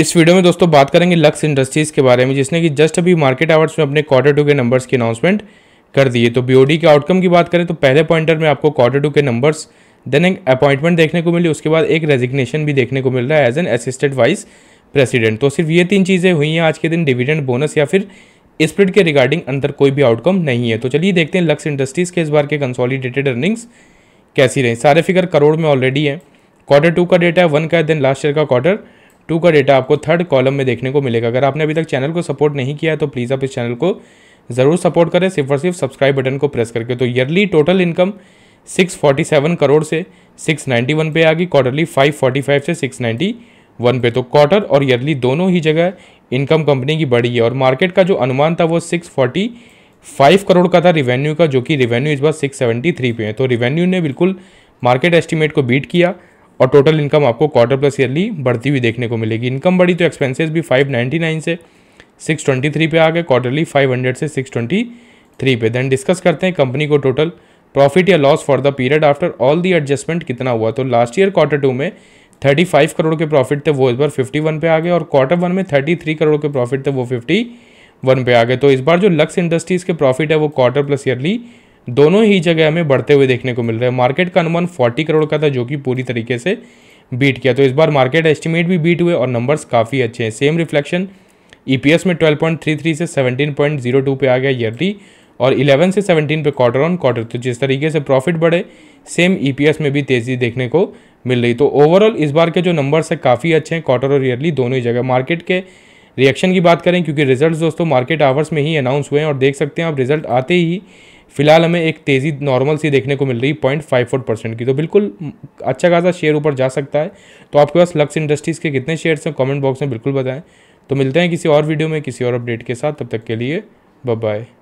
इस वीडियो में दोस्तों बात करेंगे लक्स इंडस्ट्रीज़ के बारे में जिसने कि जस्ट अभी मार्केट आवर्स में अपने क्वार्टर टू के नंबर्स की अनाउंसमेंट कर दिए तो बीओडी के आउटकम की बात करें तो पहले पॉइंटर में आपको क्वार्टर टू के नंबर्स देन एक अपॉइंटमेंट देखने को मिली उसके बाद एक रेजिग्नेशन भी देखने को मिल रहा है as an assistant vice president तो सिर्फ ये तीन चीज़ें हुई हैं आज के दिन डिविडेंड बोनस या फिर स्प्रिट के रिगार्डिंग अंदर कोई भी आउटकम नहीं है तो चलिए देखते हैं लक्स इंडस्ट्रीज़ के इस बार के कंसोलिडेटेड अर्निंग्स कैसी रहे सारे फिगर करोड़ में ऑलरेडी है क्वार्टर टू का डेटा है वन का है देन लास्ट ईयर का क्वार्टर टू का डेटा आपको थर्ड कॉलम में देखने को मिलेगा अगर आपने अभी तक चैनल को सपोर्ट नहीं किया है तो प्लीज़ आप इस चैनल को ज़रूर सपोर्ट करें सिर्फ और सिर्फ सब्सक्राइब बटन को प्रेस करके तो ईयरली टोटल इनकम 647 करोड़ से 691 पे आ गई क्वार्टरली 545 से 691 पे तो क्वार्टर और ईयरली दोनों ही जगह इनकम कंपनी की बढ़ी है और मार्केट का जो अनुमान था वो 645 करोड़ का था रिवेन्यू का जो कि रिवेन्यू इस बार 673 पे है तो रिवेन्यू ने बिल्कुल मार्केट एस्टिमेट को बीट किया और टोटल इनकम आपको क्वार्टर प्लस ईयरली बढ़ती हुई देखने को मिलेगी इनकम बढ़ी तो एक्सपेंसेस भी 599 से 623 पे आ गए क्वार्टरली 500 से 623 पे देन डिस्कस करते हैं कंपनी को टोटल प्रॉफिट या loss for the period after all the adjustment कितना हुआ तो लास्ट ईयर क्वार्टर टू में 35 करोड़ के प्रॉफिट थे वो इस बार 51 पे आ गए और क्वार्टर वन में 33 करोड़ के प्रॉफिट थे वो 51 पे आ गए तो इस बार जो लक्स इंडस्ट्रीज़ के प्रॉफिट है वो क्वार्टर प्लस ईयरली दोनों ही जगह हमें बढ़ते हुए देखने को मिल रहा है मार्केट का अनुमान 40 करोड़ का था जो कि पूरी तरीके से बीट किया तो इस बार मार्केट एस्टिमेट भी बीट हुए और नंबर्स काफ़ी अच्छे हैं सेम रिफ्लेक्शन ई में 12.33 से 17.02 पे आ गया ईयरली और 11 से 17 पे क्वार्टर ऑन क्वार्टर तो जिस तरीके से प्रॉफिट बढ़े सेम ईपीएस e में भी तेज़ी देखने को मिल रही तो ओवरऑल इस बार के जो नंबर्स हैं काफ़ी अच्छे हैं क्वार्टर और ईयरली दोनों ही जगह मार्केट के रिएक्शन की बात करें क्योंकि रिजल्ट दोस्तों मार्केट आवर्स में ही अनाउंस हुए हैं और देख सकते हैं आप रिजल्ट आते ही फिलहाल हमें एक तेज़ी नॉर्मल सी देखने को मिल रही है पॉइंट फाइव फोर परसेंट की तो बिल्कुल अच्छा खासा शेयर ऊपर जा सकता है तो आपके पास लक्स इंडस्ट्रीज़ के कितने शेयर्स हैं कमेंट बॉक्स में बिल्कुल बताएं तो मिलते हैं किसी और वीडियो में किसी और अपडेट के साथ तब तक के लिए बाय